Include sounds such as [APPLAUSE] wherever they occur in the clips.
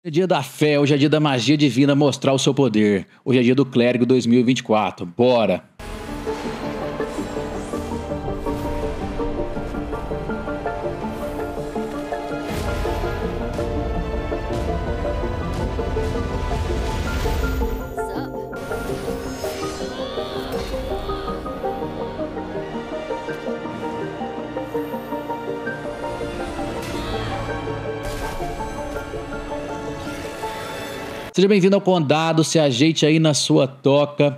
Hoje é dia da fé, hoje é dia da magia divina mostrar o seu poder. Hoje é dia do clérigo 2024. Bora! Seja bem-vindo ao Condado, se ajeite aí na sua toca.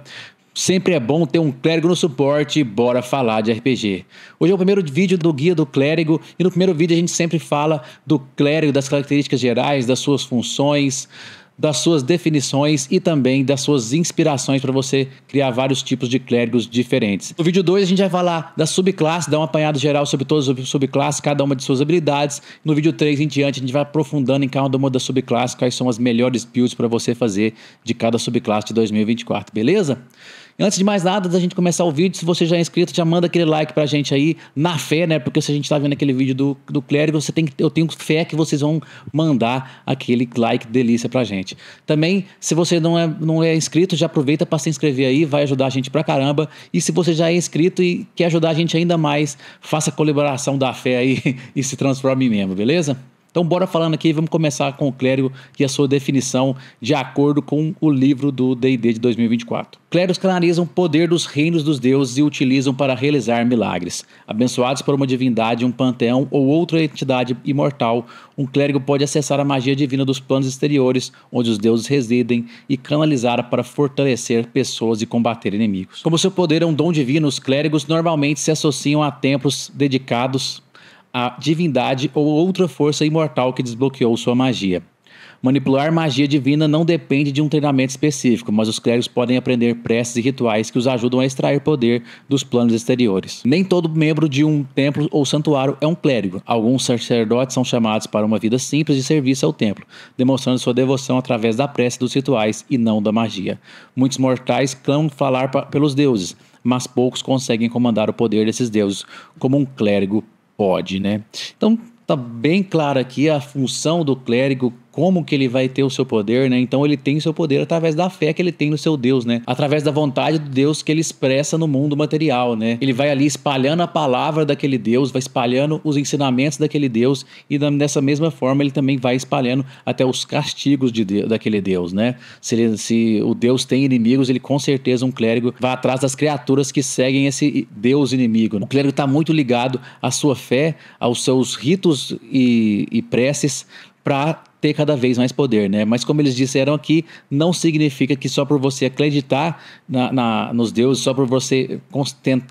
Sempre é bom ter um clérigo no suporte bora falar de RPG. Hoje é o primeiro vídeo do Guia do Clérigo e no primeiro vídeo a gente sempre fala do clérigo, das características gerais, das suas funções, das suas definições e também das suas inspirações para você criar vários tipos de clérigos diferentes. No vídeo 2 a gente vai falar da subclasse, dar um apanhado geral sobre todas as subclasses, cada uma de suas habilidades. No vídeo 3 em diante a gente vai aprofundando em cada uma das subclasses, quais são as melhores builds para você fazer de cada subclasse de 2024, beleza? Antes de mais nada, da gente começar o vídeo, se você já é inscrito, já manda aquele like pra gente aí, na fé, né? Porque se a gente tá vendo aquele vídeo do, do clérigo, você tem que, eu tenho fé que vocês vão mandar aquele like delícia pra gente. Também, se você não é, não é inscrito, já aproveita para se inscrever aí, vai ajudar a gente pra caramba. E se você já é inscrito e quer ajudar a gente ainda mais, faça a colaboração da fé aí [LAUGHS] e se transforme em membro, beleza? Então, bora falando aqui, vamos começar com o clérigo e a sua definição de acordo com o livro do D&D de 2024. Clérigos canalizam o poder dos reinos dos deuses e utilizam para realizar milagres. Abençoados por uma divindade, um panteão ou outra entidade imortal, um clérigo pode acessar a magia divina dos planos exteriores, onde os deuses residem, e canalizar para fortalecer pessoas e combater inimigos. Como seu poder é um dom divino, os clérigos normalmente se associam a templos dedicados a divindade ou outra força imortal que desbloqueou sua magia. Manipular magia divina não depende de um treinamento específico, mas os clérigos podem aprender preces e rituais que os ajudam a extrair poder dos planos exteriores. Nem todo membro de um templo ou santuário é um clérigo. Alguns sacerdotes são chamados para uma vida simples de serviço ao templo, demonstrando sua devoção através da prece dos rituais e não da magia. Muitos mortais clamam falar pelos deuses, mas poucos conseguem comandar o poder desses deuses, como um clérigo pode, né? Então tá bem claro aqui a função do clérigo como que ele vai ter o seu poder, né? Então ele tem seu poder através da fé que ele tem no seu Deus, né? Através da vontade do Deus que ele expressa no mundo material, né? Ele vai ali espalhando a palavra daquele Deus, vai espalhando os ensinamentos daquele Deus e dessa mesma forma ele também vai espalhando até os castigos de Deus, daquele Deus, né? Se, ele, se o Deus tem inimigos, ele com certeza um clérigo vai atrás das criaturas que seguem esse Deus inimigo. Né? O clérigo está muito ligado à sua fé, aos seus ritos e, e preces para ter cada vez mais poder, né? Mas como eles disseram aqui, não significa que só por você acreditar na, na nos deuses, só por você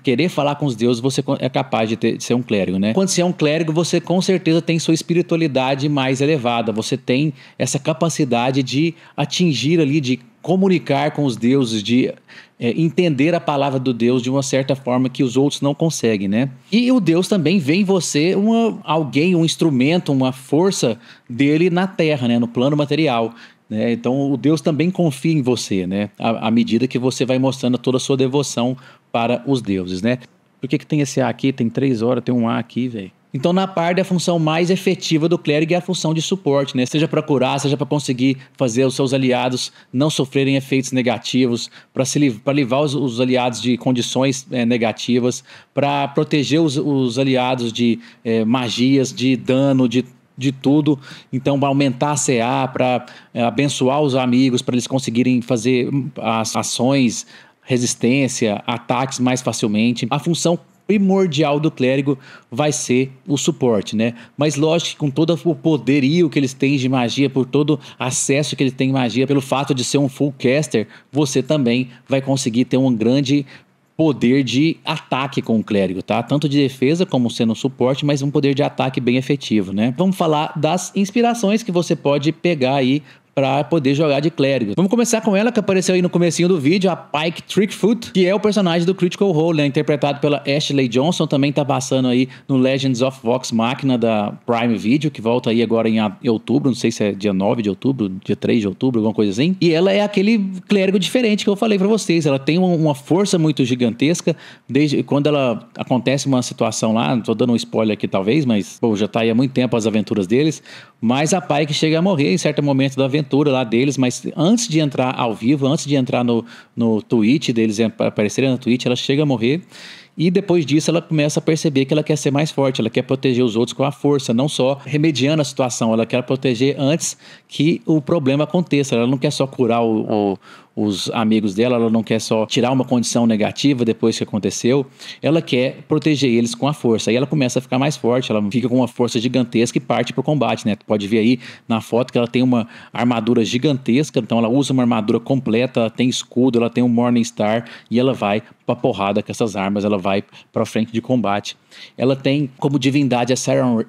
querer falar com os deuses, você é capaz de, ter, de, ser um clérigo, né? Quando você é um clérigo, você com certeza tem sua espiritualidade mais elevada, você tem essa capacidade de atingir ali, de comunicar com os deuses, de é, entender a palavra do Deus de uma certa forma que os outros não conseguem, né? E o Deus também vê em você uma, alguém, um instrumento, uma força dele na terra, né? No plano material. Né? Então, o Deus também confia em você, né? À, à, medida que você vai mostrando toda a sua devoção para os deuses, né? Por que, que tem esse A aqui? Tem três horas, tem um A aqui, velho. Então, na parte, a função mais efetiva do clérigo é a função de suporte, né? Seja para curar, seja para conseguir fazer os seus aliados não sofrerem efeitos negativos, para liv livrar os, os, aliados de condições é, negativas, para proteger os, os, aliados de é, magias, de dano, de de tudo. Então, para aumentar a CA, para é, eh, abençoar os amigos, para eles conseguirem fazer hum, as ações, resistência, ataques mais facilmente. A função primordial do clérigo vai ser o suporte, né? Mas lógico que com todo o poderio que eles têm de magia, por todo acesso que eles têm de magia, pelo fato de ser um full caster, você também vai conseguir ter um grande poder de ataque com o clérigo, tá? Tanto de defesa como sendo suporte, mas um poder de ataque bem efetivo, né? Vamos falar das inspirações que você pode pegar aí para poder jogar de clérigo. Vamos começar com ela, que apareceu aí no comecinho do vídeo, a Pike Trickfoot, que é o personagem do Critical Role, né? interpretado pela Ashley Johnson, também tá passando aí no Legends of Vox Machina da Prime Video, que volta aí agora em outubro, não sei se é dia 9 de outubro, dia 3 de outubro, alguma coisa assim. E ela é aquele clérigo diferente que eu falei para vocês, ela tem uma força muito gigantesca, desde quando ela acontece uma situação lá, tô dando um spoiler aqui talvez, mas, já tá aí há muito tempo as aventuras deles, mas a Pike chega a morrer em certo momento da aventura, aventura lá deles, mas antes de entrar ao vivo, antes de entrar no, no tweet deles, aparecerem na tweet, ela chega a morrer. E depois disso ela começa a perceber que ela quer ser mais forte, ela quer proteger os outros com a força, não só remediando a situação, ela quer proteger antes que o problema aconteça. Ela não quer só curar o, o, os amigos dela, ela não quer só tirar uma condição negativa depois que aconteceu, ela quer proteger eles com a força. E ela começa a ficar mais forte, ela fica com uma força gigantesca e parte para o combate, né? pode ver aí na foto que ela tem uma armadura gigantesca, então ela usa uma armadura completa, ela tem escudo, ela tem um morning star e ela vai pra porrada com essas armas, ela vai pra frente de combate. Ela tem como divindade a Saran,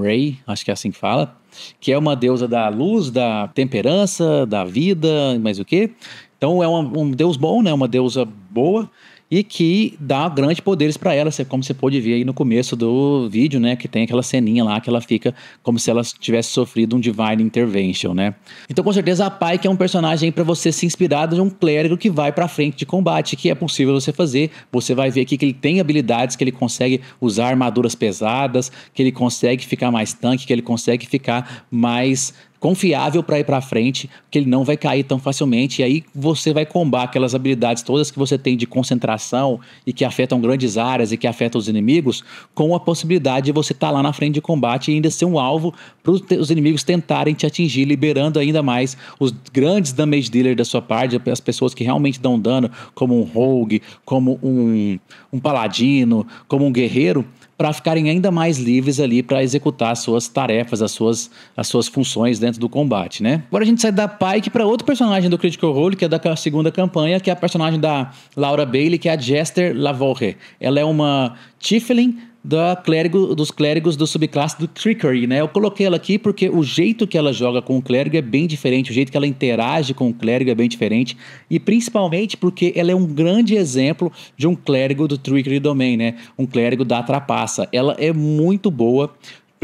Ray, acho que é assim que fala, que é uma deusa da luz, da temperança, da vida, mais o que? Então é uma, um deus bom, né? Uma deusa boa e que dá grandes poderes para ela, como você pode ver aí no começo do vídeo, né, que tem aquela ceninha lá que ela fica como se ela tivesse sofrido um divine intervention, né? Então com certeza a Pai que é um personagem para você se inspirar de um clérigo que vai para frente de combate, que é possível você fazer. Você vai ver aqui que ele tem habilidades que ele consegue usar armaduras pesadas, que ele consegue ficar mais tanque, que ele consegue ficar mais confiável para ir para frente, que ele não vai cair tão facilmente. E aí você vai combar aquelas habilidades todas que você tem de concentração e que afetam grandes áreas e que afetam os inimigos, com a possibilidade de você estar tá lá na frente de combate e ainda ser um alvo para os inimigos tentarem te atingir, liberando ainda mais os grandes damage dealers da sua parte, as pessoas que realmente dão dano, como um rogue, como um, um paladino, como um guerreiro para ficarem ainda mais livres ali para executar suas tarefas, as suas, as suas funções dentro do combate, né? Agora a gente sai da Pike para outro personagem do Critical Role, que é da segunda campanha, que é a personagem da Laura Bailey, que é a Jester Lavorre. Ela é uma Tiefling da clérigo, dos clérigos do subclasse do Trickery, né? Eu coloquei ela aqui porque o jeito que ela joga com o clérigo é bem diferente, o jeito que ela interage com o clérigo é bem diferente, e principalmente porque ela é um grande exemplo de um clérigo do Trickery Domain, né? Um clérigo da trapaça. Ela é muito boa,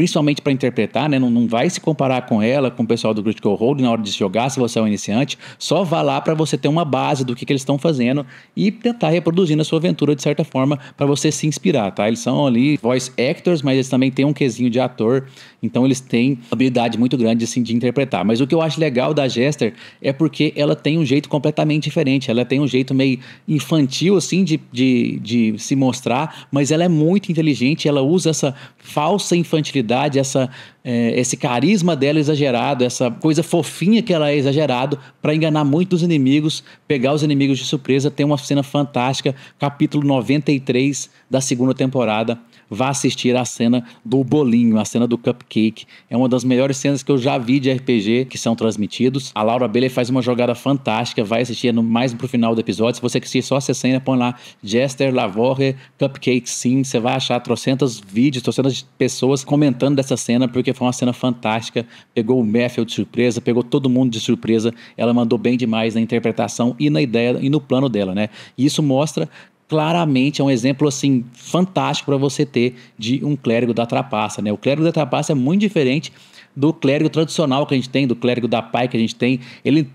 principalmente para interpretar, né? Não, não vai se comparar com ela, com o pessoal do Critical Role na hora de jogar, se você é um iniciante. Só vá lá para você ter uma base do que, que eles estão fazendo e tentar reproduzir na sua aventura de certa forma para você se inspirar, tá? Eles são ali voice actors, mas eles também têm um quesinho de ator, então eles têm habilidade muito grande assim, de interpretar. Mas o que eu acho legal da Jester é porque ela tem um jeito completamente diferente, ela tem um jeito meio infantil assim de, de, de se mostrar, mas ela é muito inteligente, ela usa essa falsa infantilidade personalidade, essa, é, esse carisma dela exagerado, essa coisa fofinha que ela é exagerado para enganar muitos inimigos, pegar os inimigos de surpresa. Tem uma cena fantástica, capítulo 93 da segunda temporada vá assistir a cena do bolinho, a cena do cupcake. É uma das melhores cenas que eu já vi de RPG que são transmitidos. A Laura Bailey faz uma jogada fantástica, vai assistir no, mais pro final do episódio. Se você assistir só essa cena, põe lá Jester Lavorre Cupcake Sim, você vai achar trocentas vídeos, trocentas pessoas comentando dessa cena, porque foi uma cena fantástica. Pegou o Matthew de surpresa, pegou todo mundo de surpresa. Ela mandou bem demais na interpretação e na ideia e no plano dela, né? E isso mostra claramente é um exemplo assim fantástico para você ter de um clérigo da trapaça, né? O clérigo da trapaça é muito diferente do clérigo tradicional que a gente tem, do clérigo da pai que a gente tem. Ele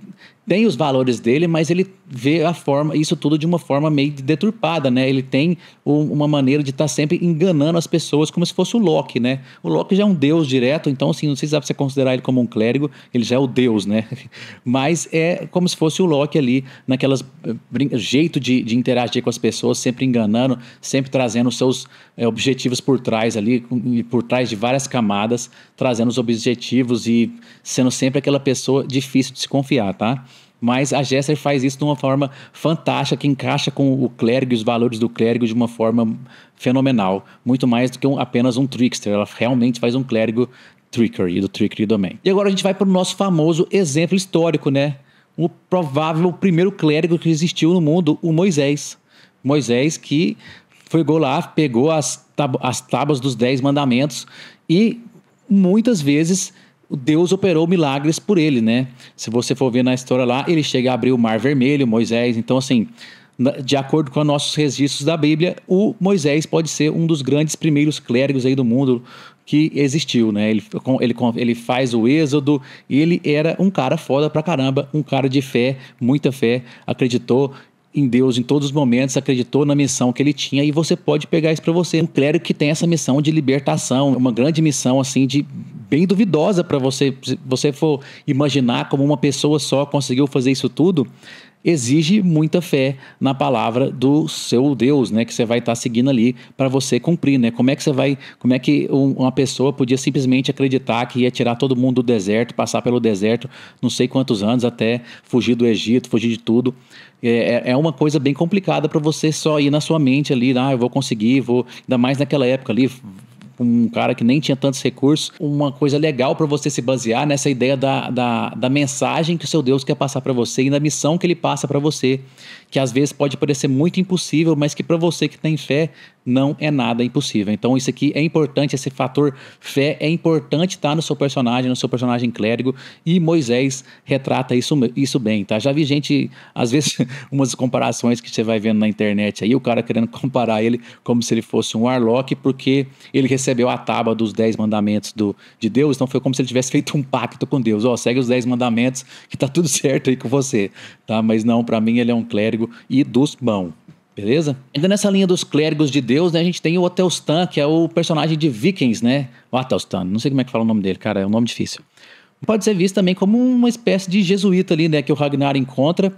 tem os valores dele, mas ele vê a forma, isso tudo de uma forma meio deturpada, né? Ele tem uma maneira de estar tá sempre enganando as pessoas como se fosse o Loki, né? O Loki já é um deus direto, então assim, não sei se você considerar ele como um clérigo, ele já é o deus, né? [LAUGHS] Mas é como se fosse o Loki ali, naquelas eh, jeito de, de interagir com as pessoas, sempre enganando, sempre trazendo os seus é, objetivos por trás ali, por trás de várias camadas, trazendo os objetivos e sendo sempre aquela pessoa difícil de se confiar, tá? mas a Gesser faz isso de uma forma fantástica, que encaixa com o clérigo e os valores do clérigo de uma forma fenomenal, muito mais do que um, apenas um trickster, ela realmente faz um clérigo trickery, do trickery domain. E agora a gente vai para o nosso famoso exemplo histórico, né? O provável primeiro clérigo que existiu no mundo, o Moisés. Moisés que foi lá, pegou as, tábuas dos Dez Mandamentos e muitas vezes Deus operou milagres por ele, né? Se você for ver na história lá, ele chega a abrir o Mar Vermelho, Moisés. Então, assim, de acordo com nossos registros da Bíblia, o Moisés pode ser um dos grandes primeiros clérigos aí do mundo que existiu, né? Ele, ele, ele faz o êxodo e ele era um cara foda pra caramba, um cara de fé, muita fé, acreditou em Deus em todos os momentos, acreditou na missão que ele tinha e você pode pegar isso para você. Um clérigo que tem essa missão de libertação, uma grande missão assim de bem duvidosa para você, se você for imaginar como uma pessoa só conseguiu fazer isso tudo, exige muita fé na palavra do seu Deus, né, que você vai estar tá seguindo ali para você cumprir, né? Como é que você vai, como é que uma pessoa podia simplesmente acreditar que ia tirar todo mundo do deserto, passar pelo deserto, não sei quantos anos até fugir do Egito, fugir de tudo, é, é, é uma coisa bem complicada para você só ir na sua mente ali, ah, eu vou conseguir, vou. Ainda mais naquela época ali, um cara que nem tinha tantos recursos, uma coisa legal para você se basear nessa ideia da, da, da, mensagem que o seu Deus quer passar para você e na missão que ele passa para você que às vezes pode parecer muito impossível, mas que para você que tem fé não é nada impossível. Então isso aqui é importante, esse fator fé é importante estar tá, no seu personagem, no seu personagem clérigo, e Moisés retrata isso, isso bem, tá? Já vi gente, às vezes, [LAUGHS] umas comparações que você vai vendo na internet aí, o cara querendo comparar ele como se ele fosse um Warlock, porque ele recebeu a tábua dos dez mandamentos do, de Deus, então foi como se ele tivesse feito um pacto com Deus, ó, oh, segue os dez mandamentos que tá tudo [LAUGHS] certo aí com você, tá? Mas não, para mim ele é um clérigo clérigo e dos mão. Beleza? Ainda então, nessa linha dos clérigos de Deus, né, a gente tem o Otelstan, que é o personagem de Vikings, né? O Otelstan, não sei como é que fala o nome dele, cara, é um nome difícil. Pode ser visto também como uma espécie de jesuíta ali, né, que o Ragnar encontra.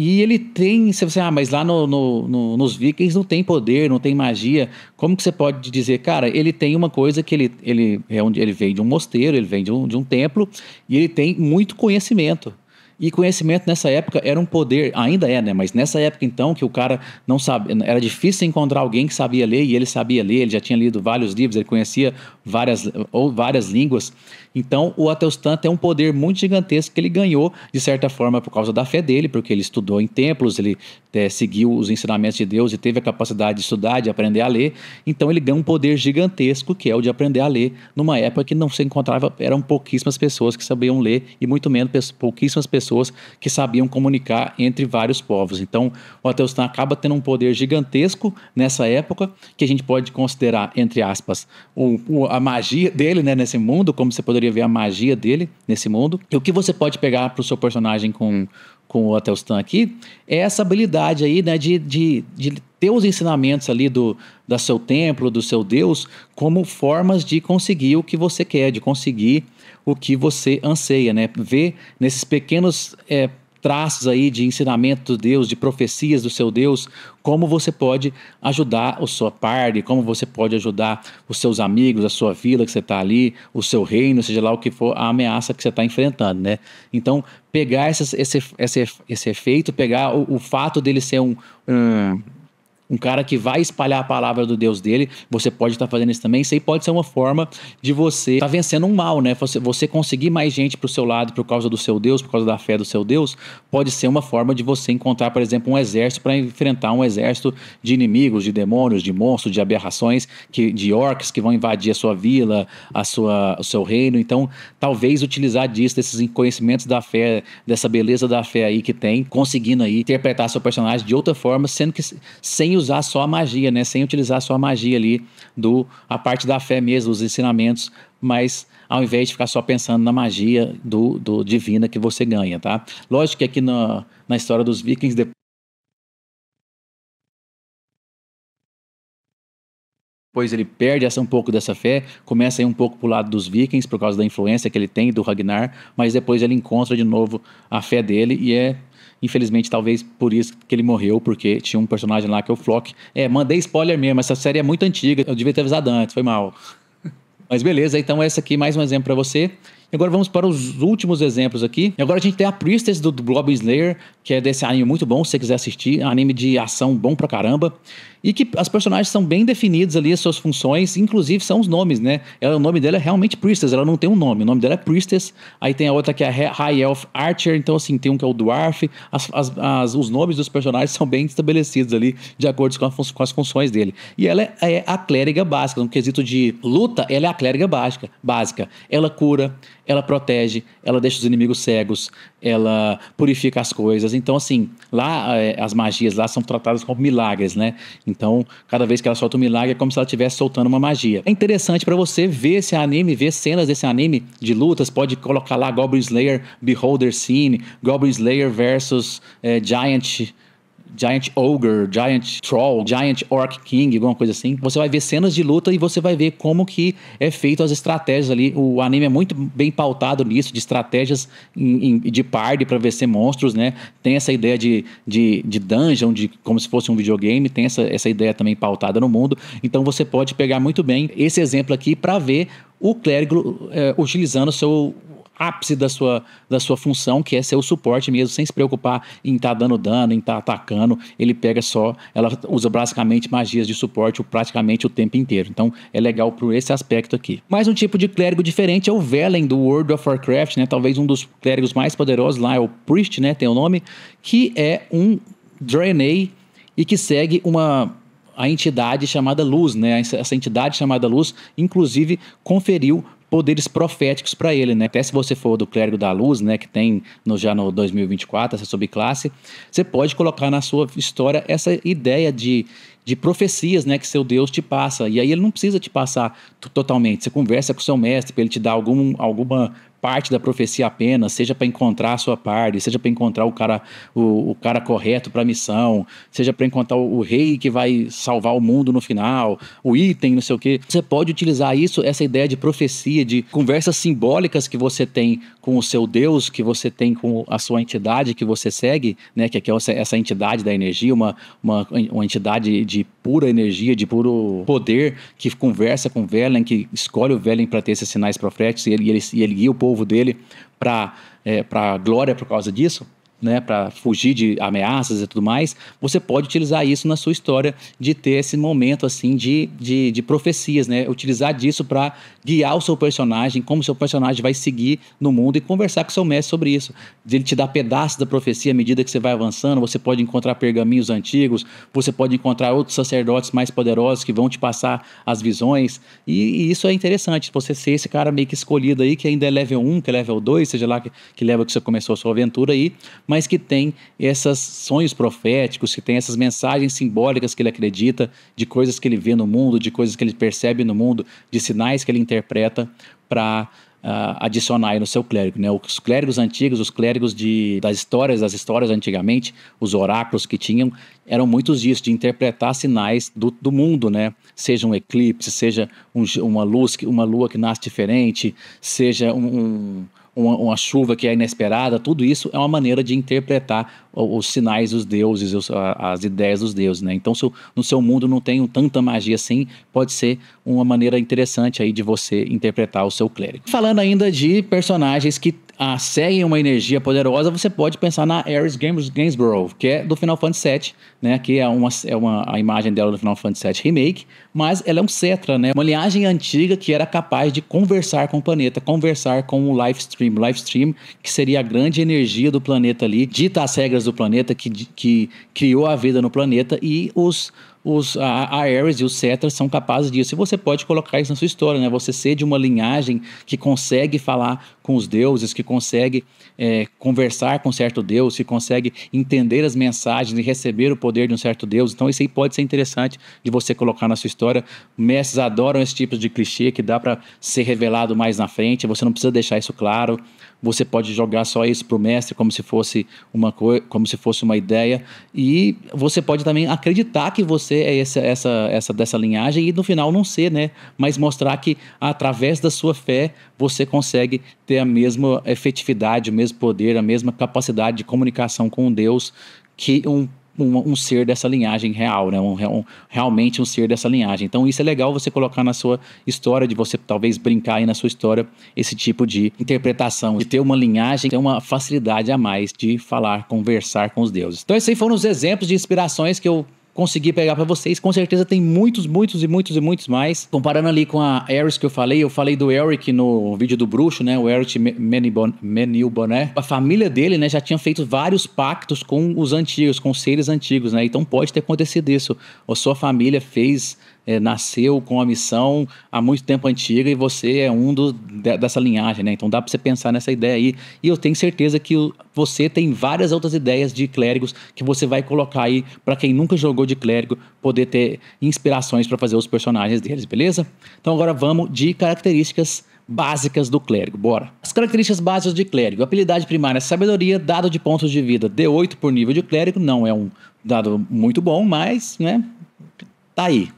E ele tem, você ah, mas lá no, no, no, nos Vikings não tem poder, não tem magia. Como que você pode dizer, cara, ele tem uma coisa que ele, ele, é onde, ele vem de um mosteiro, ele vem de um, de um templo, e ele tem muito conhecimento. E conhecimento nessa época era um poder, ainda é, né? Mas nessa época então que o cara não sabe, era difícil encontrar alguém que sabia ler e ele sabia ler, ele já tinha lido vários livros, ele conhecia várias, ou várias línguas. Então, o Atelstan tem é um poder muito gigantesco que ele ganhou, de certa forma, por causa da fé dele, porque ele estudou em templos, ele é, seguiu os ensinamentos de Deus e teve a capacidade de estudar, de aprender a ler. Então, ele ganhou um poder gigantesco, que é o de aprender a ler, numa época que não se encontrava, eram pouquíssimas pessoas que sabiam ler e muito menos pouquíssimas pessoas que sabiam comunicar entre vários povos. Então, o Atelstan acaba tendo um poder gigantesco nessa época, que a gente pode considerar, entre aspas, o, o a a magia dele, né, nesse mundo, como você poderia ver a magia dele nesse mundo. E o que você pode pegar para o seu personagem com, com o Atelstan aqui é essa habilidade aí, né, de, de, de ter os ensinamentos ali do, do seu templo, do seu Deus, como formas de conseguir o que você quer, de conseguir o que você anseia, né? Ver nesses pequenos é, traços aí de ensinamento de Deus, de profecias do seu Deus, como você pode ajudar o sua parte, como você pode ajudar os seus amigos, a sua vila que você está ali, o seu reino, seja lá o que for a ameaça que você está enfrentando, né? Então, pegar essas, esse, esse, esse efeito, pegar o, o fato dele ser um, um um cara que vai espalhar a palavra do Deus dele, você pode estar tá fazendo isso também. Isso aí pode ser uma forma de você estar tá vencendo um mal, né? Você, você conseguir mais gente para o seu lado por causa do seu Deus, por causa da fé do seu Deus, pode ser uma forma de você encontrar, por exemplo, um exército para enfrentar um exército de inimigos, de demônios, de monstros, de aberrações, que, de orcs que vão invadir a sua vila, a sua, o seu reino. Então, talvez utilizar disso, desses conhecimentos da fé, dessa beleza da fé aí que tem, conseguindo aí interpretar seu personagem de outra forma, sendo que sem usar só a magia, né? Sem utilizar só a magia ali do a parte da fé mesmo, os ensinamentos, mas ao invés de ficar só pensando na magia do, do divina que você ganha, tá? Lógico que aqui na, na história dos vikings depois ele perde essa um pouco dessa fé, começa a ir um pouco para o lado dos vikings por causa da influência que ele tem do Ragnar, mas depois ele encontra de novo a fé dele e é Infelizmente, talvez por isso que ele morreu, porque tinha um personagem lá que é o Flock. É, mandei spoiler mesmo, essa série é muito antiga, eu devia ter avisado antes, foi mal. [LAUGHS] Mas beleza, então essa aqui mais um exemplo para você agora vamos para os últimos exemplos aqui. E agora a gente tem a Priestess do, do Slayer, que é desse anime muito bom, se você quiser assistir. É um anime de ação bom pra caramba. E que as personagens são bem definidas ali, as suas funções, inclusive são os nomes, né? Ela, o nome dela é realmente Priestess, ela não tem um nome. O nome dela é Priestess. Aí tem a outra que é High Elf Archer, então assim, tem um que é o Dwarf. As, as, as, os nomes dos personagens [LAUGHS] são bem estabelecidos ali, de acordo com, a, com as funções dele. E ela é, é a clériga básica, no quesito de luta, ela é a clériga básica. básica. Ela cura, ela protege, ela deixa os inimigos cegos, ela purifica as coisas. Então, assim, lá eh, as magias lá são tratadas como milagres, né? Então, cada vez que ela solta um milagre é como se ela estivesse soltando uma magia. É interessante para você ver esse anime, ver cenas desse anime de lutas. Pode colocar lá Goblin Slayer Beholder Scene, Goblin Slayer versus é, Giant. Giant Ogre, Giant Troll, Giant Orc King, alguma coisa assim. Você vai ver cenas de luta e você vai ver como que é feito as estratégias ali. O anime é muito bem pautado nisso, de estratégias em, em, de party para vencer é monstros, né? Tem essa ideia de, de, de dungeon, de como se fosse um videogame, tem essa, essa ideia também pautada no mundo. Então você pode pegar muito bem esse exemplo aqui para ver o clérigo é, utilizando seu ápice da sua, da sua função, que é ser o suporte mesmo, sem se preocupar em estar tá dando dano, em estar tá atacando. Ele pega só, ela usa basicamente magias de suporte praticamente o tempo inteiro. Então é legal por esse aspecto aqui. Mais um tipo de clérigo diferente é o Velen do World of Warcraft, né? Talvez um dos clérigos mais poderosos lá é o Priest, né? Tem o nome, que é um Draenei e que segue uma a entidade chamada Luz, né? Essa entidade chamada Luz, inclusive, conferiu poderes proféticos para ele, né? Até se você for do clérigo da luz, né, que tem no, já no 2024 essa subclasse, você pode colocar na sua história essa ideia de, de profecias, né, que seu Deus te passa. E aí ele não precisa te passar totalmente. Você conversa com seu mestre para ele te dar algum, alguma parte da profecia apenas, seja para encontrar a sua parte, seja para encontrar o cara, o, o cara correto para a missão, seja para encontrar o, o, rei que vai salvar o mundo no final, o item, não sei o quê. Você pode utilizar isso, essa ideia de profecia, de conversas simbólicas que você tem com o seu Deus, que você tem com a sua entidade que você segue, né, que é essa entidade da energia, uma, uma, uma entidade de pura energia, de puro poder, que conversa com Velen, que escolhe o Velen para ter esses sinais proféticos e ele, e ele, e ele guia o povo dele para é, a glória por causa disso? né, para fugir de ameaças e tudo mais, você pode utilizar isso na sua história de ter esse momento assim de, de, de profecias, né? Utilizar disso para guiar o seu personagem, como o seu personagem vai seguir no mundo e conversar com seu mestre sobre isso. Ele te dá pedaços da profecia à medida que você vai avançando, você pode encontrar pergaminhos antigos, você pode encontrar outros sacerdotes mais poderosos que vão te passar as visões, e, e isso é interessante, você ser esse cara meio que escolhido aí, que ainda é level 1, que é level 2, seja lá que, que leva que você começou a sua aventura aí, mas que tem esses sonhos proféticos, que tem essas mensagens simbólicas que ele acredita, de coisas que ele vê no mundo, de coisas que ele percebe no mundo, de sinais que ele interpreta para uh, ah, adicionar aí no seu clérigo. Né? Os clérigos antigos, os clérigos de, das histórias, das histórias antigamente, os oráculos que tinham, eram muitos disso, de interpretar sinais do, do mundo, né? Seja um eclipse, seja um, uma luz, uma lua que nasce diferente, seja um, um uma, uma chuva que é inesperada, tudo isso é uma maneira de interpretar os sinais dos deuses, os, as ideias dos deuses, né? Então, se no seu mundo não tem tanta magia assim, pode ser uma maneira interessante aí de você interpretar o seu clérigo. Falando ainda de personagens que ah, seguem uma energia poderosa, você pode pensar na Ares Gainsborough, que é do Final Fantasy VII, né? Que é uma, é uma a imagem dela do Final Fantasy VII Remake, mas ela é um cetra, né? Uma linhagem antiga que era capaz de conversar com o planeta, conversar com o livestream, livestream que seria a grande energia do planeta ali, dita as regras do planeta, que, que criou a vida no planeta, e os, os, a, a Ares e os Cetras são capazes disso. E você pode colocar isso na sua história, né? Você ser de uma linhagem que consegue falar com os deuses, que consegue é, conversar com certo deus, que consegue entender as mensagens e receber o poder de um certo deus. Então, isso aí pode ser interessante de você colocar na sua história. Mestres adoram esse tipo de clichê que dá para ser revelado mais na frente, você não precisa deixar isso claro você pode jogar só isso para o mestre como se fosse uma coisa, como se fosse uma ideia e você pode também acreditar que você é essa, essa, essa dessa linhagem e no final não ser, né? Mas mostrar que através da sua fé você consegue ter a mesma efetividade, o mesmo poder, a mesma capacidade de comunicação com Deus que um um, um ser dessa linhagem real, né? Um, um, realmente um ser dessa linhagem. Então isso é legal você colocar na sua história, de você talvez brincar aí na sua história esse tipo de interpretação, de ter uma linhagem, ter uma facilidade a mais de falar, conversar com os deuses. Então esses aí foram os exemplos de inspirações que eu Consegui pegar para vocês. Com certeza tem muitos, muitos e muitos e muitos mais. Comparando ali com a Eris que eu falei, eu falei do Eric no vídeo do bruxo, né? O Eric Menilboné. A família dele, né, já tinha feito vários pactos com os antigos, com os seres antigos, né? Então pode ter acontecido isso. Ou sua família fez é, nasceu com a missão há muito tempo antiga e você é um do, de, dessa linhagem, né? Então dá para você pensar nessa ideia aí. E eu tenho certeza que você tem várias outras ideias de clérigos que você vai colocar aí para quem nunca jogou de clérigo poder ter inspirações para fazer os personagens deles, beleza? Então agora vamos de características básicas do clérigo. Bora! As características básicas de clérigo. Habilidade primária, sabedoria, dado de pontos de vida D8 por nível de clérigo. Não é um dado muito bom, mas, né? Tá aí.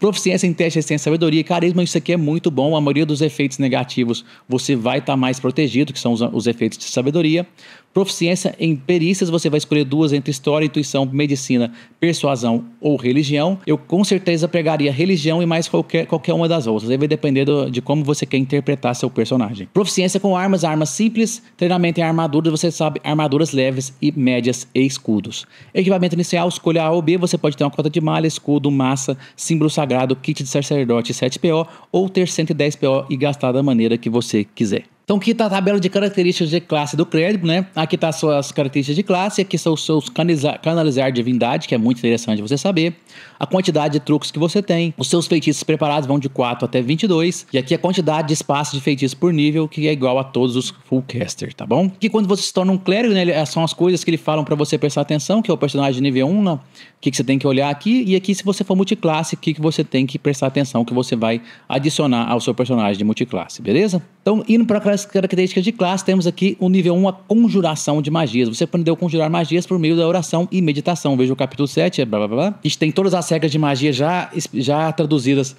Proficiência em teste, resistência, sabedoria, carisma, isso aqui é muito bom. A maioria dos efeitos negativos você vai estar tá mais protegido, que são os, os efeitos de sabedoria. Proficiência em perícias, você vai escolher duas entre história, intuição, medicina, persuasão ou religião. Eu com certeza pregaria religião e mais qualquer, qualquer uma das outras. Aí vai depender do, de como você quer interpretar seu personagem. Proficiência com armas, armas simples, treinamento em armaduras, você sabe armaduras leves e médias e escudos. Equipamento inicial, escolha A ou B, você pode ter uma cota de malha, escudo, massa, símbolo sagrado, kit de sacerdote 7PO ou ter 110PO e gastar da maneira que você quiser. Então aqui está a tabela de características de classe do crédito, né? Aqui tá suas características de classe, aqui são os seus canalizar, canalizar divindade, que é muito interessante você saber a quantidade de truques que você tem. Os seus feitiços preparados vão de 4 até 22, e aqui a quantidade de espaço de feitiço por nível, que é igual a todos os Fullcaster, tá bom? Que quando você se torna um clérigo, né, eh, são as coisas que ele falam para você prestar atenção, que é o personagem nível 1, né? o que, que você tem que olhar aqui, e aqui se você for multiclasse, o que, que você tem que prestar atenção, que você vai adicionar ao seu personagem de multiclasse, beleza? Então, indo para as características de classe, temos aqui o nível 1, a conjuração de magias. Você aprendeu a conjurar magias por meio da oração e meditação. Veja o capítulo 7, é blá blá blá. A gente tem todas as regras de magia já, já traduzidas.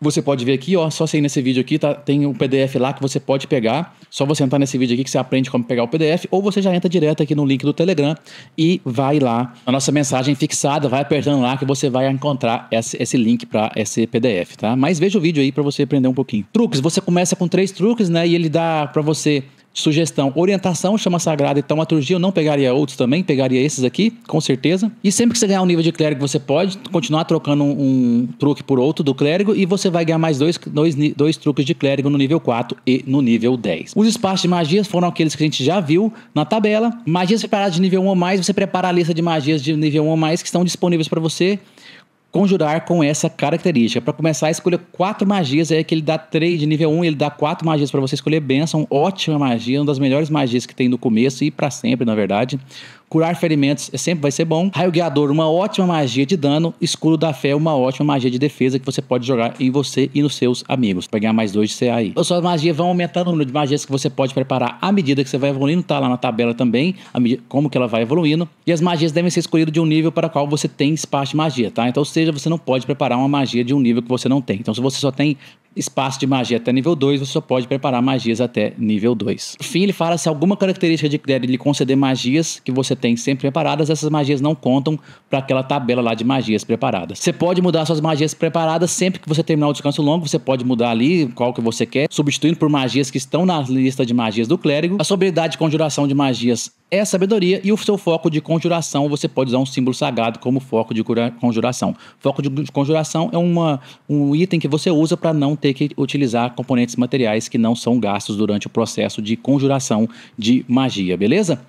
Você pode ver aqui, ó, só sair nesse vídeo aqui, tá, tem um PDF lá que você pode pegar. Só você entrar nesse vídeo aqui que você aprende como pegar o PDF, ou você já entra direto aqui no link do Telegram e vai lá a nossa mensagem fixada, vai apertando lá que você vai encontrar esse, esse link para esse PDF, tá? Mas veja o vídeo aí para você aprender um pouquinho. Truques, você começa com três truques, né? E ele dá para você sugestão. Orientação, chama sagrada e taumaturgia, eu não pegaria outros também, pegaria esses aqui, com certeza. E sempre que você ganhar um nível de clérigo, você pode continuar trocando um, um truque por outro do clérigo e você vai ganhar mais dois, dois, dois truques de clérigo no nível 4 e no nível 10. Os espaços de magias foram aqueles que a gente já viu na tabela. Magias preparadas de nível 1 ou mais, você prepara a lista de magias de nível 1 ou mais que estão disponíveis para você conjurar com essa característica. Para começar, escolha quatro magias, é que ele dá três de nível 1, um, ele dá quatro magias para você escolher bênção, ótima magia, uma das melhores magias que tem no começo e para sempre, na verdade. Curar ferimentos é sempre vai ser bom. Raio Guiador, uma ótima magia de dano. Escudo da Fé, uma ótima magia de defesa que você pode jogar em você e nos seus amigos. Pra ganhar mais dois de CA é aí. As suas magias vão aumentar o número de magias que você pode preparar à medida que você vai evoluindo. Tá lá na tabela também, a medida como que ela vai evoluindo. E as magias devem ser escolhidas de um nível para qual você tem espaço de magia, tá? Então, ou seja, você não pode preparar uma magia de um nível que você não tem. Então, se você só tem espaço de magia até nível 2, você só pode preparar magias até nível 2. Por fim, ele fala se alguma característica de clérigo lhe conceder magias que você tem sempre preparadas, essas magias não contam para aquela tabela lá de magias preparadas. Você pode mudar suas magias preparadas sempre que você terminar o descanso longo, você pode mudar ali qual que você quer, substituindo por magias que estão na lista de magias do clérigo. A sua habilidade de conjuração de magias é sabedoria e o seu foco de conjuração, você pode usar um símbolo sagrado como foco de conjuração. Foco de conjuração é uma, um item que você usa para não ter que utilizar componentes materiais que não são gastos durante o processo de conjuração de magia, beleza?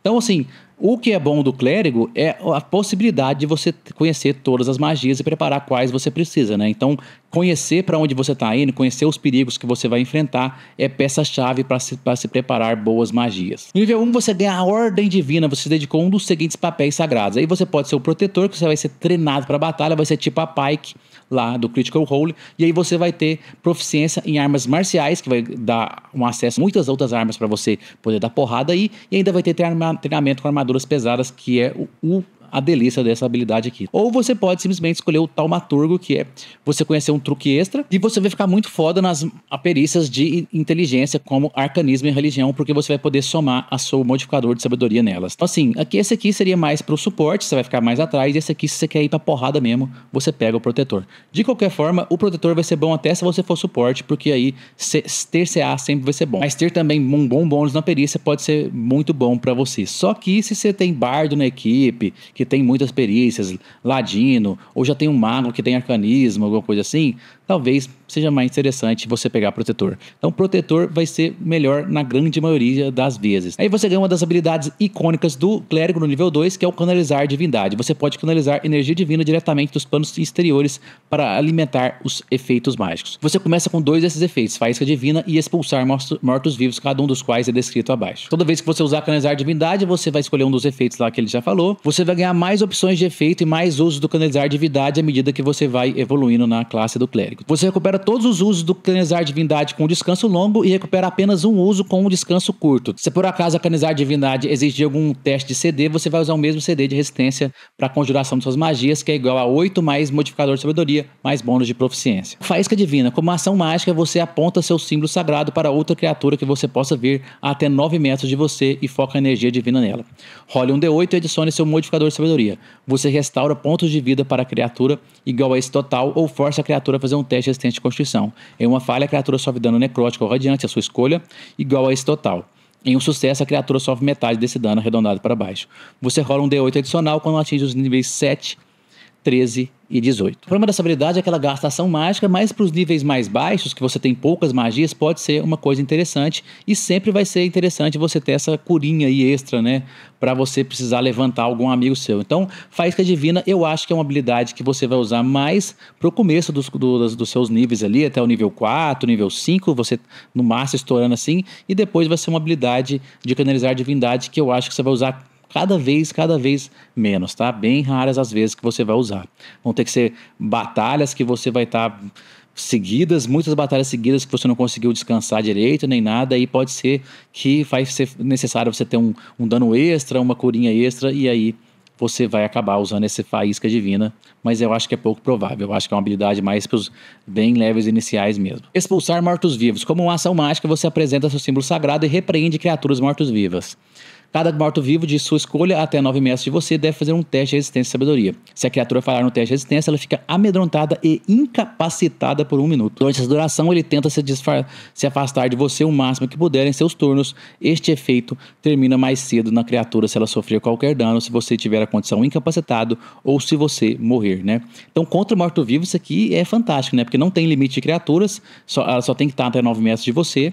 Então, assim, o que é bom do clérigo é a possibilidade de você conhecer todas as magias e preparar quais você precisa, né? Então, conhecer para onde você está indo, conhecer os perigos que você vai enfrentar é peça-chave para se, se preparar boas magias. No nível 1, você ganha a Ordem Divina, você se dedicou a um dos seguintes papéis sagrados. Aí você pode ser o protetor, que você vai ser treinado para batalha, vai ser tipo a Pike, lá do Critical Role. E aí você vai ter proficiência em armas marciais, que vai dar um acesso a muitas outras armas para você poder dar porrada aí. E ainda vai ter treinamento com armaduras pesadas, que é o, o a delícia dessa habilidade aqui. Ou você pode simplesmente escolher o taumaturgo, que é você conhecer um truque extra e você vai ficar muito foda nas perícias de inteligência, como arcanismo e religião, porque você vai poder somar a seu modificador de sabedoria nelas. Então, assim, aqui esse aqui seria mais pro suporte, você vai ficar mais atrás, e esse aqui, se você quer ir pra porrada mesmo, você pega o protetor. De qualquer forma, o protetor vai ser bom até se você for suporte, porque aí ter CA sempre vai ser bom. Mas ter também um bom bônus na perícia pode ser muito bom para você. Só que se você tem bardo na equipe, que tem muitas perícias, ladino, ou já tem um mago que tem arcanismo, alguma coisa assim, talvez seja mais interessante você pegar protetor. Então, protetor vai ser melhor na grande maioria das vezes. Aí você ganha uma das habilidades icônicas do clérigo no nível 2, que é o canalizar divindade. Você pode canalizar energia divina diretamente dos planos exteriores para alimentar os efeitos mágicos. Você começa com dois desses efeitos, faísca divina e expulsar mortos-vivos, cada um dos quais é descrito abaixo. Toda vez que você usar canalizar divindade, você vai escolher um dos efeitos lá que ele já falou. Você vai ganhar mais opções de efeito e mais uso do canalizar divindade à medida que você vai evoluindo na classe do clérigo. Você recupera todos os usos do Canizar Divindade com um descanso longo e recupera apenas um uso com um descanso curto. Se por acaso a Canizar Divindade exigir algum teste de CD, você vai usar o mesmo CD de resistência para conjuração de suas magias, que é igual a 8 mais modificador de sabedoria, mais bônus de proficiência. Faísca Divina. Como ação mágica, você aponta seu símbolo sagrado para outra criatura que você possa vir até 9 metros de você e foca a energia divina nela. Role um D8 e adicione seu modificador de sabedoria você restaura pontos de vida para a criatura igual a esse total ou força a criatura a fazer um teste de resistência de constituição. Em uma falha, a criatura sofre dano necrótico ou radiante, a sua escolha, igual a esse total. Em um sucesso, a criatura sofre metade desse dano arredondado para baixo. Você rola um D8 adicional quando atinge os níveis 7 13 e 18. O problema dessa habilidade é que ela gasta ação mágica, mas para os níveis mais baixos, que você tem poucas magias, pode ser uma coisa interessante e sempre vai ser interessante você ter essa curinha aí extra, né, para você precisar levantar algum amigo seu. Então, Faísca Divina, eu acho que é uma habilidade que você vai usar mais para o começo dos, do, dos seus níveis ali, até o nível 4, nível 5, você no máximo estourando assim, e depois vai ser uma habilidade de canalizar divindade que eu acho que você vai usar cada vez, cada vez menos, tá? Bem raras as vezes que você vai usar. Vão ter que ser batalhas que você vai estar tá seguidas, muitas batalhas seguidas que você não conseguiu descansar direito nem nada, e pode ser que vai ser necessário você ter um, um dano extra, uma curinha extra, e aí você vai acabar usando esse faísca divina, mas eu acho que é pouco provável. Eu acho que é uma habilidade mais para os bem leves iniciais mesmo. Expulsar mortos-vivos. Como uma ação mágica, você apresenta seu símbolo sagrado e repreende criaturas mortos-vivas. Cada morto-vivo de sua escolha até 9 metros de você deve fazer um teste de resistência e sabedoria. Se a criatura falhar no teste de resistência, ela fica amedrontada e incapacitada por um minuto. Durante essa duração, ele tenta se, se afastar de você o máximo que puder em seus turnos. Este efeito termina mais cedo na criatura se ela sofrer qualquer dano, se você tiver a condição incapacitado ou se você morrer, né? Então, contra morto-vivo, isso aqui é fantástico, né? Porque não tem limite de criaturas, só, ela só tem que estar até 9 metros de você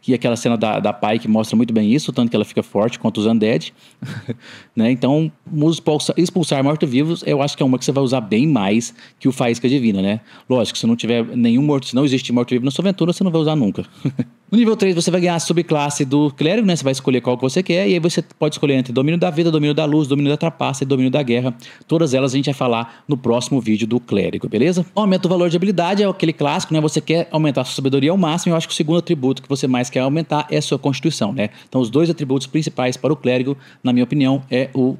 que aquela cena da, da Pai que mostra muito bem isso, tanto que ela fica forte quanto os Undead. [LAUGHS] né? Então, expulsar, expulsar mortos-vivos, eu acho que é uma que você vai usar bem mais que o Faísca Divina, né? Lógico, se não tiver nenhum morto, se não existe morto-vivo na sua aventura, você não vai usar nunca. [LAUGHS] No nível 3, você vai ganhar a subclasse do clérigo, né? Você vai escolher qual que você quer, e aí você pode escolher entre domínio da vida, domínio da luz, domínio da trapaça e domínio da guerra. Todas elas a gente vai falar no próximo vídeo do clérigo, beleza? Aumento o valor de habilidade, é aquele clássico, né? Você quer aumentar a sua sabedoria ao máximo, eu acho que o segundo atributo que você mais quer aumentar é a sua constituição, né? Então, os dois atributos principais para o clérigo, na minha opinião, é o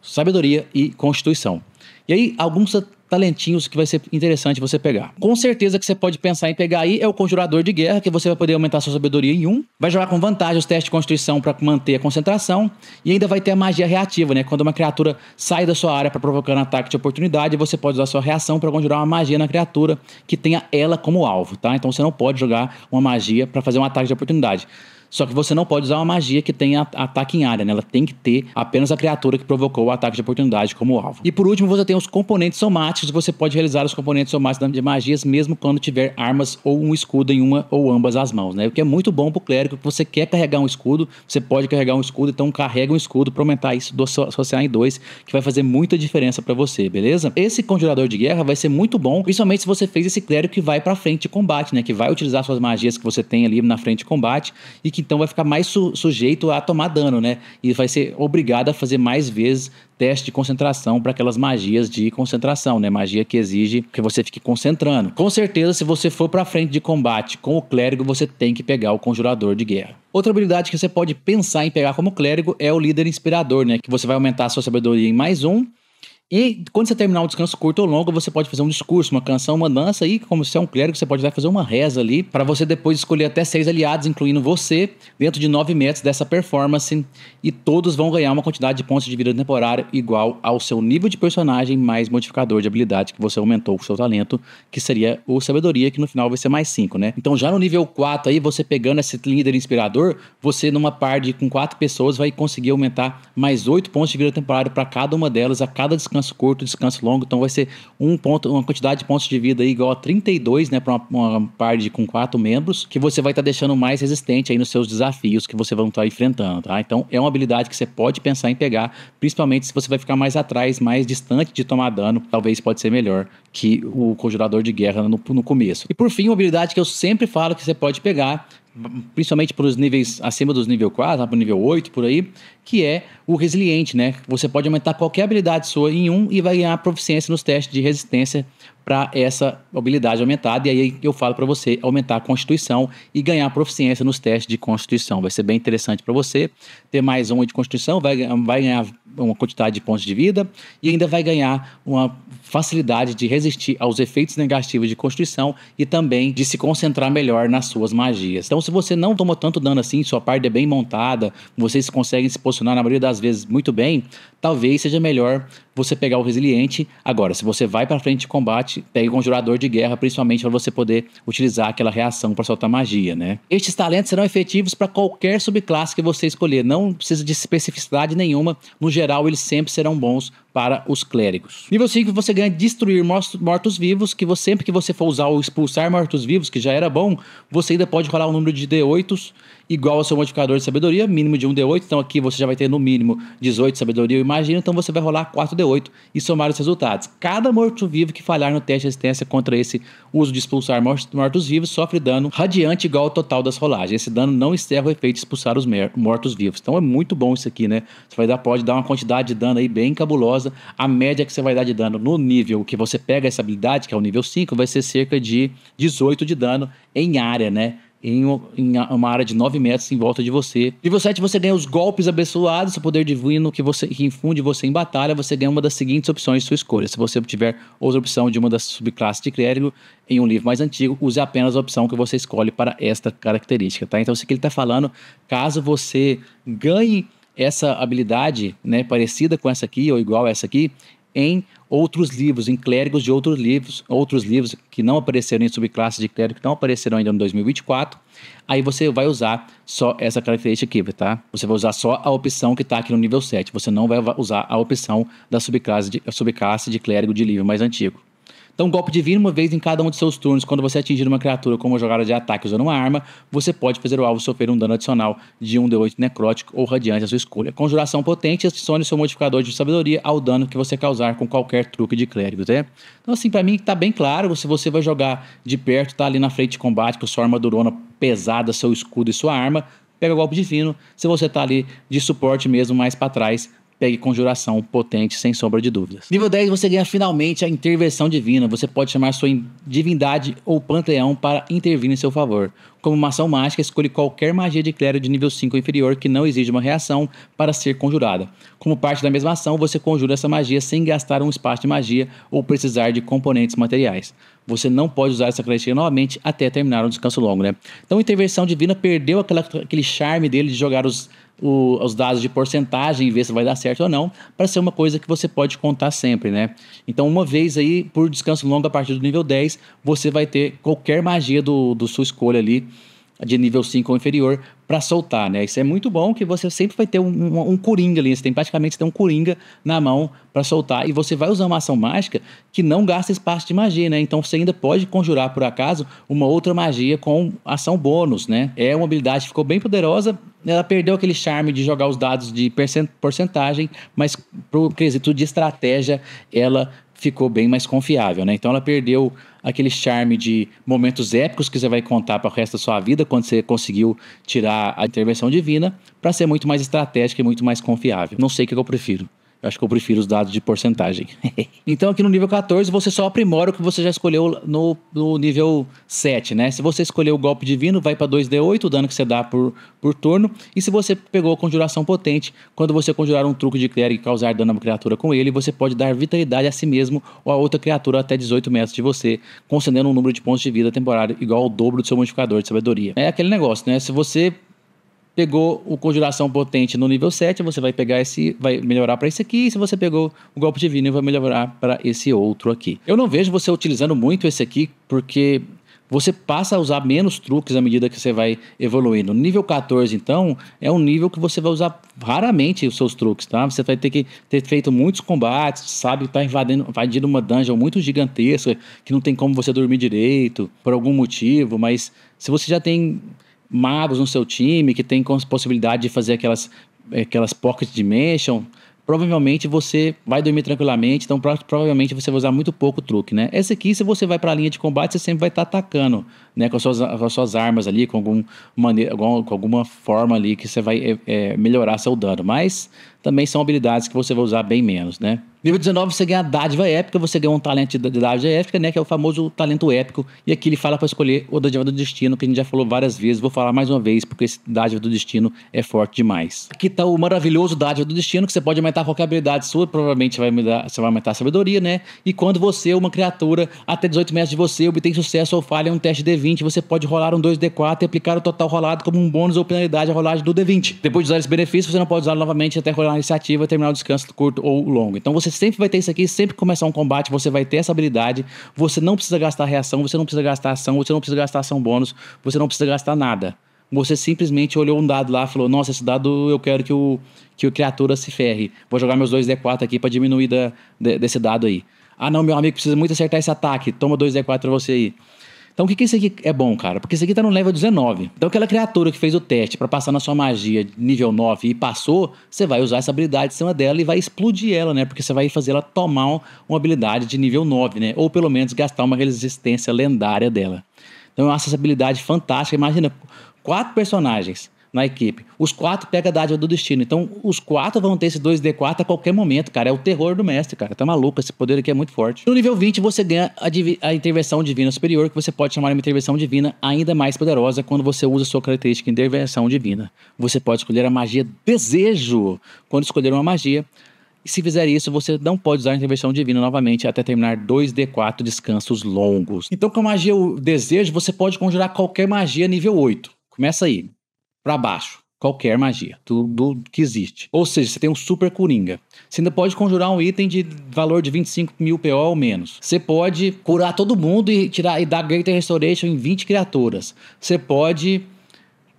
sabedoria e constituição. E aí, alguns talentinhos que vai ser interessante você pegar. Com certeza que você pode pensar em pegar aí é o conjurador de guerra, que você vai poder aumentar sua sabedoria em um, vai jogar com vantagem os testes de constituição para manter a concentração e ainda vai ter a magia reativa, né? Quando uma criatura sai da sua área para provocar um ataque de oportunidade, você pode usar sua reação para conjurar uma magia na criatura que tenha ela como alvo, tá? Então você não pode jogar uma magia para fazer um ataque de oportunidade. Só que você não pode usar uma magia que tenha ataque em área, né? Ela tem que ter apenas a criatura que provocou o ataque de oportunidade como alvo. E por último, você tem os componentes somáticos. Você pode realizar os componentes somáticos de magias mesmo quando tiver armas ou um escudo em uma ou ambas as mãos, né? O que é muito bom pro clérigo, que você quer carregar um escudo, você pode carregar um escudo, então carrega um escudo para aumentar isso do social em dois, que vai fazer muita diferença para você, beleza? Esse conjurador de guerra vai ser muito bom, principalmente se você fez esse clérigo que vai para frente de combate, né? Que vai utilizar suas magias que você tem ali na frente de combate e que então vai ficar mais su sujeito a tomar dano, né? E vai ser obrigado a fazer mais vezes teste de concentração para aquelas magias de concentração, né? Magia que exige que você fique concentrando. Com certeza, se você for para frente de combate com o clérigo, você tem que pegar o conjurador de guerra. Outra habilidade que você pode pensar em pegar como clérigo é o líder inspirador, né? Que você vai aumentar a sua sabedoria em mais um e quando você terminar um descanso curto ou longo, você pode fazer um discurso, uma canção, uma dança e, como você é um clérigo, você pode fazer uma reza ali para você depois escolher até seis aliados, incluindo você, dentro de nove metros dessa performance e todos vão ganhar uma quantidade de pontos de vida temporária igual ao seu nível de personagem mais modificador de habilidade que você aumentou com o seu talento, que seria o sabedoria, que no final vai ser mais cinco, né? Então já no nível 4 aí, você pegando esse líder inspirador, você numa par de com quatro pessoas vai conseguir aumentar mais oito pontos de vida temporária para cada uma delas a cada descanso descanso curto, descanso longo. Então vai ser um ponto, uma quantidade de pontos de vida igual a 32, né? Para uma, uma party com quatro membros, que você vai estar tá deixando mais resistente aí nos seus desafios que você vai estar tá enfrentando, tá? Então é uma habilidade que você pode pensar em pegar, principalmente se você vai ficar mais atrás, mais distante de tomar dano. Talvez pode ser melhor que o conjurador de guerra no, no começo. E por fim, uma habilidade que eu sempre falo que você pode pegar, principalmente para os níveis acima dos nível 4, para o nível 8, por aí, que é o resiliente, né? Você pode aumentar qualquer habilidade sua em um e vai ganhar proficiência nos testes de resistência para essa habilidade aumentada. E aí eu falo para você aumentar a Constituição e ganhar proficiência nos testes de Constituição. Vai ser bem interessante para você ter mais uma de Constituição, vai, vai ganhar uma quantidade de pontos de vida e ainda vai ganhar uma facilidade de resistir aos efeitos negativos de Constituição e também de se concentrar melhor nas suas magias. Então, se você não toma tanto dano assim, sua parte é bem montada, vocês conseguem se posicionar na maioria das vezes muito bem, talvez seja melhor você pegar o resiliente. Agora, se você vai para frente de combate, parte, pega o conjurador de guerra, principalmente para você poder utilizar aquela reação para soltar magia, né? Estes talentos serão efetivos para qualquer subclasse que você escolher, não precisa de especificidade nenhuma, no geral eles sempre serão bons para os clérigos. Nível 5 você ganha destruir mortos-vivos, que você, sempre que você for usar ou expulsar mortos-vivos, que já era bom, você ainda pode rolar um número de D8s igual ao seu modificador de sabedoria, mínimo de 1 D8, então aqui você já vai ter no mínimo 18 sabedoria, eu imagino, então você vai rolar 4 D8 e somar os resultados. Cada morto-vivo que falhar no tem resistência contra esse uso de expulsar mortos-vivos, sofre dano radiante igual ao total das rolagens. Esse dano não encerra o efeito de expulsar os mortos-vivos. Então é muito bom isso aqui, né? Você vai dar, pode dar uma quantidade de dano aí bem cabulosa. A média que você vai dar de dano no nível que você pega essa habilidade, que é o nível 5, vai ser cerca de 18 de dano em área, né? em, uma área de 9 metros em volta de você. Nível 7, você ganha os golpes abençoados, seu poder divino que, você, que infunde você em batalha. Você ganha uma das seguintes opções de sua escolha. Se você obtiver outra opção de uma das subclasses de clérigo em um livro mais antigo, use apenas a opção que você escolhe para esta característica, tá? Então, isso que ele está falando, caso você ganhe essa habilidade, né, parecida com essa aqui ou igual a essa aqui, em outros livros, em clérigos de outros livros, outros livros que não apareceram em subclasse de clérigo, que não apareceram ainda no 2024. Aí você vai usar só essa característica aqui, tá? Você vai usar só a opção que está aqui no nível 7. Você não vai usar a opção da subclasse de, subclasse de clérigo de livro mais antigo. Então, golpe divino, uma vez em cada um de seus turnos, quando você atingir uma criatura com uma jogada de ataque usando uma arma, você pode fazer o alvo sofrer um dano adicional de 1d8 necrótico ou radiante à sua escolha. Conjuração potente, adicione seu modificador de sabedoria ao dano que você causar com qualquer truque de clérigo, né? Então, assim, para mim tá bem claro, se você vai jogar de perto, tá ali na frente de combate com sua armadurona pesada, seu escudo e sua arma, pega o golpe divino. Se você tá ali de suporte mesmo, mais para trás, pegue Conjuração potente, sem sombra de dúvidas. Nível 10, você ganha finalmente a intervenção divina. Você pode chamar sua divindade ou panteão para intervir em seu favor. Como uma ação mágica, escolhe qualquer magia de clero de nível 5 ou inferior que não exige uma reação para ser conjurada. Como parte da mesma ação, você conjura essa magia sem gastar um espaço de magia ou precisar de componentes materiais. Você não pode usar essa característica novamente até terminar um descanso longo, né? Então, intervenção divina perdeu aquela, aquele charme dele de jogar os o, os dados de porcentagem e ver se vai dar certo ou não, para ser uma coisa que você pode contar sempre, né? Então, uma vez aí, por descanso longo a partir do nível 10, você vai ter qualquer magia do, do sua escolha ali de nível 5 ou inferior para soltar, né? Isso é muito bom que você sempre vai ter um, um, um coringa ali, né? você tem praticamente você tem um coringa na mão para soltar e você vai usar uma ação mágica que não gasta espaço de magia, né? Então você ainda pode conjurar por acaso uma outra magia com ação bônus, né? É uma habilidade que ficou bem poderosa, ela perdeu aquele charme de jogar os dados de porcentagem, mas pro quesito de estratégia ela ficou bem mais confiável, né? Então ela perdeu aquele charme de momentos épicos que você vai contar para o resto da sua vida quando você conseguiu tirar a intervenção divina para ser muito mais estratégica e muito mais confiável. Não sei o que eu prefiro. Eu acho que eu prefiro os dados de porcentagem. [LAUGHS] então, aqui no nível 14, você só aprimora o que você já escolheu no, no nível 7, né? Se você escolheu o golpe divino, vai para 2D8, o dano que você dá por, por turno. E se você pegou a conjuração potente, quando você conjurar um truque de clérigo e causar dano a uma criatura com ele, você pode dar vitalidade a si mesmo ou a outra criatura até 18 metros de você, concedendo um número de pontos de vida temporário igual ao dobro do seu modificador de sabedoria. É aquele negócio, né? Se você pegou o Conjuração Potente no nível 7, você vai pegar esse, vai melhorar para esse aqui, e se você pegou o Golpe Divino, vai melhorar para esse outro aqui. Eu não vejo você utilizando muito esse aqui, porque você passa a usar menos truques à medida que você vai evoluindo. Nível 14, então, é um nível que você vai usar raramente os seus truques, tá? Você vai ter que ter feito muitos combates, sabe? Tá invadindo, invadindo uma dungeon muito gigantesca, que não tem como você dormir direito, por algum motivo, mas se você já tem magos no seu time, que tem possibilidade de fazer aquelas, aquelas pocket dimension, provavelmente você vai dormir tranquilamente, então provavelmente você vai usar muito pouco truque, né? Esse aqui, se você vai para a linha de combate, você sempre vai estar tá atacando, né? Com as, suas, com as suas armas ali, com, algum maneira, com alguma forma ali que você vai é, é, melhorar seu dano, mas também são habilidades que você vai usar bem menos, né? Nível 19 você ganha a dádiva épica, você ganha um talento de dádiva épica, né? Que é o famoso talento épico. E aqui ele fala para escolher o dádiva do destino, que a gente já falou várias vezes. Vou falar mais uma vez, porque esse dádiva do destino é forte demais. Aqui tá o maravilhoso dádiva do destino, que você pode aumentar qualquer habilidade sua. Provavelmente vai mudar, você vai aumentar a sabedoria, né? E quando você, uma criatura, até 18 metros de você, obtém sucesso ou falha em um teste D20, você pode rolar um 2D4 e aplicar o total rolado como um bônus ou penalidade à rolagem do D20. Depois de usar esse benefício, você não pode usar novamente até rolar a iniciativa, terminar o descanso curto ou longo. Então você sempre vai ter isso aqui, sempre que começar um combate, você vai ter essa habilidade. Você não precisa gastar reação, você não precisa gastar ação, você não precisa gastar ação bônus, você não precisa gastar nada. Você simplesmente olhou um dado lá e falou: Nossa, esse dado eu quero que o, que o criatura se ferre. Vou jogar meus 2D4 aqui para diminuir da, de, desse dado aí. Ah, não, meu amigo precisa muito acertar esse ataque. Toma 2D4 pra você aí. Então, o que, que isso aqui é bom, cara? Porque isso aqui tá no level 19. Então, aquela criatura que fez o teste para passar na sua magia nível 9 e passou, você vai usar essa habilidade em cima dela e vai explodir ela, né? Porque você vai fazer ela tomar uma habilidade de nível 9, né? Ou pelo menos gastar uma resistência lendária dela. Então, é uma acessibilidade fantástica. Imagina, quatro personagens na equipe. Os quatro pegam a dádiva do destino. Então, os quatro vão ter esse 2D4 a qualquer momento, cara. É o terror do mestre, cara. Tá maluco, esse poder aqui é muito forte. No nível 20, você ganha a, a intervenção divina superior, que você pode chamar de uma intervenção divina ainda mais poderosa quando você usa sua característica intervenção divina. Você pode escolher a magia desejo quando escolher uma magia. E se fizer isso, você não pode usar a intervenção divina novamente até terminar 2D4 descansos longos. Então, com a magia o desejo, você pode conjurar qualquer magia nível 8. Começa aí para baixo qualquer magia do, que existe. Ou seja, você tem um super coringa. Você ainda pode conjurar um item de valor de 25 mil PO ou menos. Você pode curar todo mundo e tirar e dar Greater Restoration em 20 criaturas. Você pode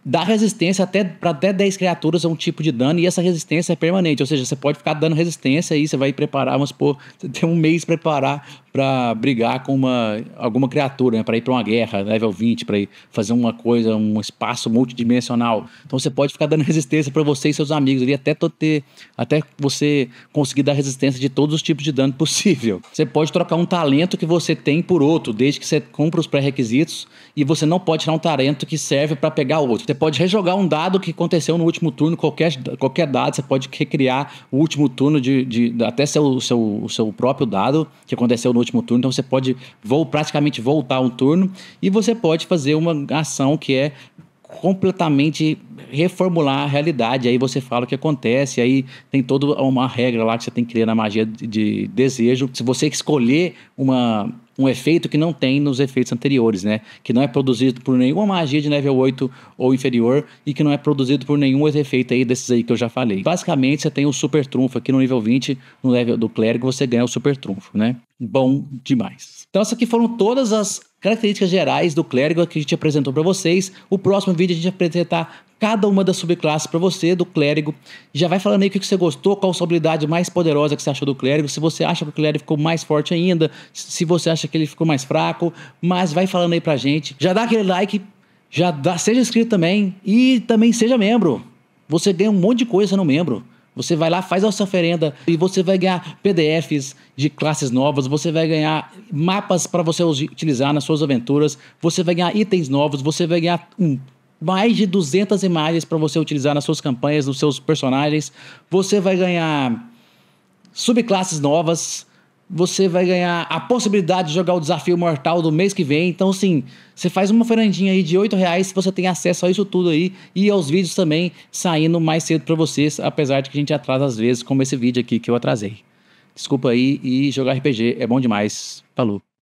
dá resistência até para até 10 criaturas a é um tipo de dano e essa resistência é permanente, ou seja, você pode ficar dando resistência e você vai preparar, vamos supor, você tem um mês preparar para brigar com uma alguma criatura, né, para ir para uma guerra, level 20, para ir fazer uma coisa, um espaço multidimensional. Então você pode ficar dando [LAUGHS] resistência para você e seus amigos ali até ter até você conseguir dar resistência de todos os tipos de dano possível. Você pode trocar um talento que você tem por outro, desde que você cumpra os pré-requisitos e você não pode tirar um talento que serve para pegar outro você pode rejogar um dado que aconteceu no último turno, qualquer, qualquer dado, você pode recriar o último turno de, de até seu, seu, o seu próprio dado que aconteceu no último turno. Então você pode vou, praticamente voltar um turno e você pode fazer uma ação que é completamente reformular a realidade. Aí você fala o que acontece, aí tem toda uma regra lá que você tem que ler na magia de desejo. Se você escolher uma, um efeito que não tem nos efeitos anteriores, né? Que não é produzido por nenhuma magia de nível 8 ou inferior e que não é produzido por nenhum efeito aí desses aí que eu já falei. Basicamente, você tem o super trunfo aqui no nível 20, no level do clérigo, você ganha o super trunfo, né? Bom demais. Então, essas aqui foram todas as características gerais do clérigo que a gente apresentou para vocês. O próximo vídeo a gente vai apresentar cada uma das subclasses para você do clérigo. Já vai falando aí o que você gostou, qual a sua habilidade mais poderosa que você achou do clérigo, se você acha que o clérigo ficou mais forte ainda, se você acha que ele ficou mais fraco, mas vai falando aí pra gente. Já dá aquele like, já dá, seja inscrito também e também seja membro. Você ganha um monte de coisa no membro. Você vai lá, faz a sua oferenda e você vai ganhar PDFs de classes novas, você vai ganhar mapas para você utilizar nas suas aventuras, você vai ganhar itens novos, você vai ganhar um, mais de 200 imagens para você utilizar nas suas campanhas, nos seus personagens, você vai ganhar subclasses novas, você vai ganhar a possibilidade de jogar o desafio mortal do mês que vem. Então, assim, você faz uma oferandinha aí de 8 reais, você tem acesso a isso tudo aí e aos vídeos também saindo mais cedo para vocês, apesar de que a gente atrasa às vezes, como esse vídeo aqui que eu atrasei. Desculpa aí e jogar RPG é bom demais. Falou.